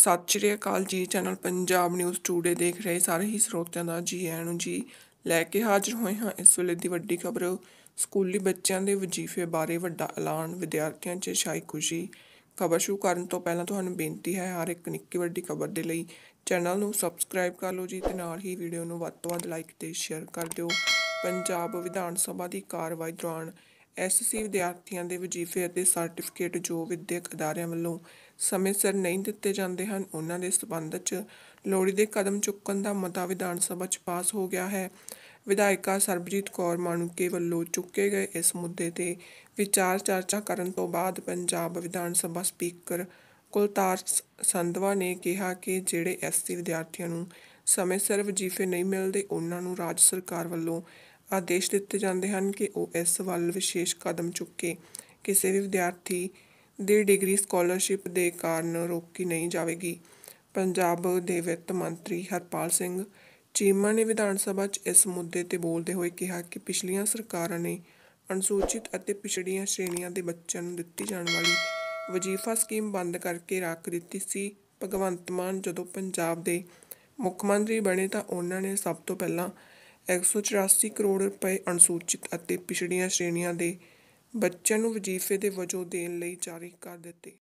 ਸਤਿ ਸ਼੍ਰੀ ਅਕਾਲ ਜੀ channel Punjab news today ਦੇਖ ਰਹੇ ਸਾਰੇ ਹੀ ਸਰੋਤਿਆਂ ਦਾ ਜੀ ਆਇਆਂ ਨੂੰ ਜੀ ਲੈ ਕੇ ਹਾਜ਼ਰ ਹੋਏ ਹਾਂ ਇਸ ਵੇਲੇ ਦੀ ਵੱਡੀ ਖਬਰ ਸਕੂਲੀ ਬੱਚਿਆਂ ਦੇ ਵਜ਼ੀਫੇ ਬਾਰੇ ਵੱਡਾ ਐਲਾਨ ਵਿਦਿਆਰਥੀਆਂ 'ਚ ਛਾਈ ਖੁਸ਼ੀ ਖਬਰ ਸ਼ੁਰੂ ਕਰਨ ਤੋਂ ਪਹਿਲਾਂ ਤੁਹਾਨੂੰ ਬੇਨਤੀ ਹੈ ਹਰ ਇੱਕ ਨਿੱਕੀ ਵੱਡੀ ਖਬਰ ਦੇ ਲਈ ਚੈਨਲ ਨੂੰ ਸਬਸਕ੍ਰਾਈਬ ਕਰ ਲਓ ਜੀ ਤੇ ਨਾਲ ਹੀ ਵੀਡੀਓ ਨੂੰ ਵੱਧ ਤੋਂ ਵੱਧ ਲਾਈਕ ਤੇ ਸ਼ੇਅਰ ਕਰ ਦਿਓ ਪੰਜਾਬ ਵਿਧਾਨ ਸਭਾ ਦੀ ਕਾਰਵਾਈ ਦੌਰਾਨ ਐਸਸੀ ਵਿਦਿਆਰਥੀਆਂ ਦੇ ਵਜ਼ੀਫੇ ਅਤੇ ਸਰਟੀਫਿਕੇਟ ਜੋ ਵਿਦਿਅਕ ਅਦਾਰਿਆਂ ਵੱਲੋਂ ਸਮੇਂ ਸਿਰ ਨਹੀਂ ਦਿੱਤੇ ਜਾਂਦੇ ਹਨ ਉਹਨਾਂ ਦੇ ਸਬੰਧ 'ਚ ਲੋੜੀਦੇ ਕਦਮ ਚੁੱਕਣ ਦਾ ਮਤਾ ਵਿਧਾਨ ਸਭਾ 'ਚ ਪਾਸ ਹੋ ਗਿਆ ਹੈ ਵਿਧਾਇਕਾ ਸਰਬਜੀਤ ਕੌਰ ਮਾਨੂਕੇ ਵੱਲੋਂ ਚੁੱਕੇ ਗਏ ਇਸ ਮੁੱਦੇ ਤੇ ਵਿਚਾਰ ਚਰਚਾ ਕਰਨ ਤੋਂ ਬਾਅਦ ਪੰਜਾਬ ਵਿਧਾਨ ਸਭਾ ਸਪੀਕਰ ਕੁਲਤਾਰ ਸੰਧਵਾ ਨੇ ਕਿਹਾ ਕਿ ਜਿਹੜੇ ਐਸਸੀ ਵਿਦਿਆਰਥੀਆਂ ਨੂੰ ਸਮੇਂ ਸਿਰ ਵਜ਼ੀਫੇ ਨਹੀਂ ਮਿਲਦੇ ਉਹਨਾਂ ਨੂੰ ਰਾਜ ਸਰਕਾਰ ਵੱਲੋਂ ਆਦੇਸ਼ ਦਿੱਤੇ ਜਾਂਦੇ ਹਨ ਕਿ ਉਹ ਇਸ ਵੱਲ ਵਿਸ਼ੇਸ਼ ਕਦਮ ਚੁੱਕੇ ਕਿਸੇ ਵੀ ਵਿਦਿਆਰਥੀ ਦੀ ਡਿਗਰੀ ਸਕਾਲਰਸ਼ਿਪ ਦੇ ਕਾਰਨ ਰੋਕੀ ਨਹੀਂ ਜਾਵੇਗੀ ਪੰਜਾਬ ਦੇ ਵਿੱਤ ਮੰਤਰੀ ਹਰਪਾਲ ਸਿੰਘ ਚੀਮਾ ਨੇ ਵਿਧਾਨ ਸਭਾ 'ਚ ਇਸ ਮੁੱਦੇ ਤੇ ਬੋਲਦੇ ਹੋਏ ਕਿਹਾ ਕਿ ਪਿਛਲੀਆਂ ਸਰਕਾਰਾਂ ਨੇ ਅਨੁਸੂਚਿਤ ਅਤੇ ਪਿਛੜੀਆਂ ਸ਼੍ਰੇਣੀਆਂ ਦੇ ਬੱਚਿਆਂ ਨੂੰ ਦਿੱਤੀ ਜਾਣ ਵਾਲੀ ਵਜ਼ੀਫਾ ਸਕੀਮ ਬੰਦ ਕਰਕੇ ਰੱਖ ਦਿੱਤੀ ਸੀ ਭਗਵੰਤ ਮਾਨ ਜਦੋਂ ਪੰਜਾਬ ਦੇ ਮੁੱਖ ਮੰਤਰੀ ਬਣੇ ਤਾਂ ਉਹਨਾਂ ਨੇ ਸਭ ਤੋਂ ਪਹਿਲਾਂ 184 ਕਰੋੜ ਰੁਪਏ ਅਨੁਸੂਚਿਤ ਅਤੇ ਪਿਛੜੀਆਂ ਸ਼੍ਰੇਣੀਆਂ ਦੇ ਬੱਚਿਆਂ ਨੂੰ ਵਜ਼ੀਫੇ ਦੇ ਵਜੋਂ ਦੇਣ ਲਈ ਜਾਰੀ ਕਰ ਦਿੱਤੇ